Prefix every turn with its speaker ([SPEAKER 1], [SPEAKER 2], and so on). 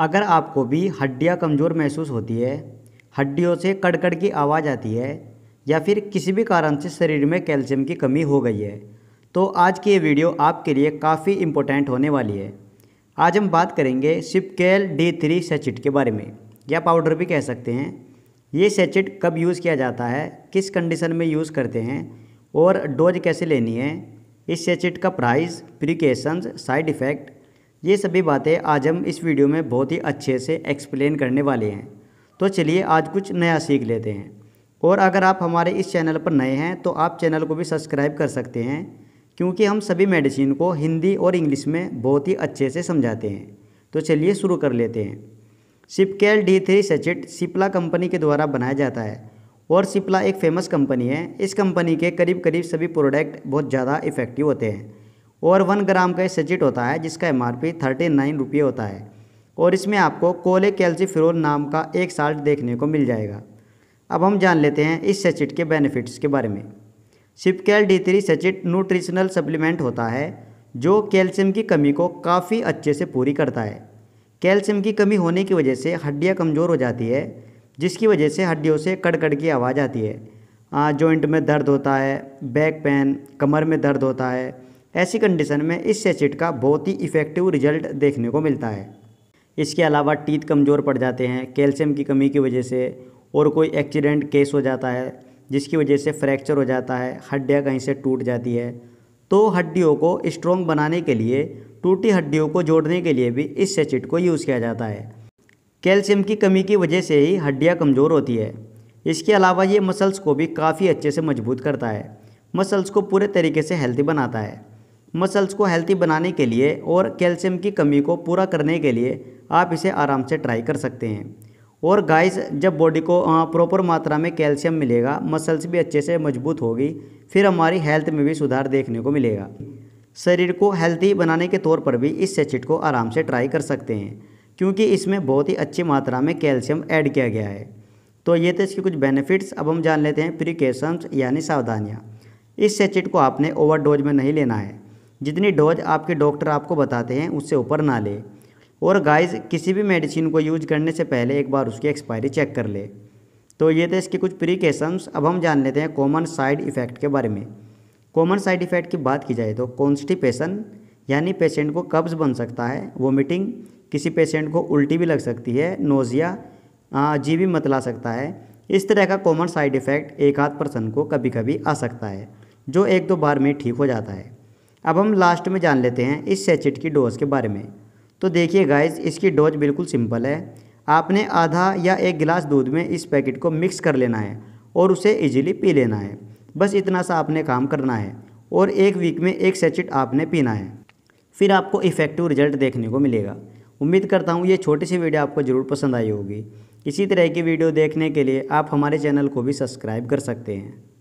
[SPEAKER 1] अगर आपको भी हड्डियाँ कमज़ोर महसूस होती है हड्डियों से कड़कड़ की आवाज़ आती है या फिर किसी भी कारण से शरीर में कैल्शियम की कमी हो गई है तो आज की ये वीडियो आपके लिए काफ़ी इम्पोर्टेंट होने वाली है आज हम बात करेंगे सिपकेल डी थ्री सेचिट के बारे में या पाउडर भी कह सकते हैं ये सेचिट कब यूज़ किया जाता है किस कंडीशन में यूज़ करते हैं और डोज कैसे लेनी है इस सेचिट का प्राइस प्रिकेशंस साइड इफ़ेक्ट ये सभी बातें आज हम इस वीडियो में बहुत ही अच्छे से एक्सप्लेन करने वाले हैं तो चलिए आज कुछ नया सीख लेते हैं और अगर आप हमारे इस चैनल पर नए हैं तो आप चैनल को भी सब्सक्राइब कर सकते हैं क्योंकि हम सभी मेडिसिन को हिंदी और इंग्लिश में बहुत ही अच्छे से समझाते हैं तो चलिए शुरू कर लेते हैं Cipcal D three sachet Cipla company के द्वारा बनाया जाता है और सिपला एक फेमस कंपनी है इस कंपनी के करीब करीब सभी प्रोडक्ट बहुत ज़्यादा इफ़ेक्टिव होते हैं और वन ग्राम का सचिट होता है जिसका एम आर थर्टी नाइन रुपये होता है और इसमें आपको कोले कैल्सीफ्रोल नाम का एक साल्ट देखने को मिल जाएगा अब हम जान लेते हैं इस सचिट के बेनिफिट्स के बारे में Cipcal D three sachet nutritional supplement होता है जो कैल्शियम की कमी को काफ़ी अच्छे से पूरी करता है कैल्शियम की कमी होने की वजह से हड्डियाँ कमज़ोर हो जाती है जिसकी वजह से हड्डियों से कड़कड़ की आवाज़ आती है जॉइंट में दर्द होता है बैक पेन कमर में दर्द होता है ऐसी कंडीशन में इस सेचिट का बहुत ही इफ़ेक्टिव रिजल्ट देखने को मिलता है इसके अलावा टीथ कमज़ोर पड़ जाते हैं कैल्शियम की कमी की वजह से और कोई एक्सीडेंट केस हो जाता है जिसकी वजह से फ्रैक्चर हो जाता है हड्डियाँ कहीं से टूट जाती है तो हड्डियों को स्ट्रॉन्ग बनाने के लिए टूटी हड्डियों को जोड़ने के लिए भी इस सेचिट को यूज़ किया जाता है कैल्शियम की कमी की वजह से ही हड्डियाँ कमज़ोर होती है इसके अलावा ये मसल्स को भी काफ़ी अच्छे से मजबूत करता है मसल्स को पूरे तरीके से हेल्दी बनाता है मसल्स को हेल्थी बनाने के लिए और कैल्शियम की कमी को पूरा करने के लिए आप इसे आराम से ट्राई कर सकते हैं और गाइस जब बॉडी को प्रॉपर मात्रा में कैल्शियम मिलेगा मसल्स भी अच्छे से मजबूत होगी फिर हमारी हेल्थ में भी सुधार देखने को मिलेगा शरीर को हेल्थी बनाने के तौर पर भी इस सेचिट को आराम से ट्राई कर सकते हैं क्योंकि इसमें बहुत ही अच्छी मात्रा में कैल्शियम ऐड किया गया है तो ये थे तो इसके कुछ बेनिफिट्स अब हम जान लेते हैं प्रिकेशंस यानी सावधानियाँ इस सेचिट को आपने ओवरडोज में नहीं लेना है जितनी डोज आपके डॉक्टर आपको बताते हैं उससे ऊपर ना ले और गाइस किसी भी मेडिसिन को यूज करने से पहले एक बार उसकी एक्सपायरी चेक कर ले तो ये थे इसके कुछ प्रीकेशंस अब हम जान लेते हैं कॉमन साइड इफ़ेक्ट के बारे में कॉमन साइड इफ़ेक्ट की बात की जाए तो कॉन्स्टिपेशन यानी पेशेंट को कब्ज़ बन सकता है वोमिटिंग किसी पेशेंट को उल्टी भी लग सकती है नोज़िया जी भी मतला सकता है इस तरह का कॉमन साइड इफ़ेक्ट एक आध पर्सन को कभी कभी आ सकता है जो एक दो बार में ठीक हो जाता है अब हम लास्ट में जान लेते हैं इस सेचिट की डोज के बारे में तो देखिए गाइस इसकी डोज बिल्कुल सिंपल है आपने आधा या एक गिलास दूध में इस पैकेट को मिक्स कर लेना है और उसे इजीली पी लेना है बस इतना सा आपने काम करना है और एक वीक में एक सेचिट आपने पीना है फिर आपको इफ़ेक्टिव रिजल्ट देखने को मिलेगा उम्मीद करता हूँ ये छोटी सी वीडियो आपको ज़रूर पसंद आई होगी इसी तरह की वीडियो देखने के लिए आप हमारे चैनल को भी सब्सक्राइब कर सकते हैं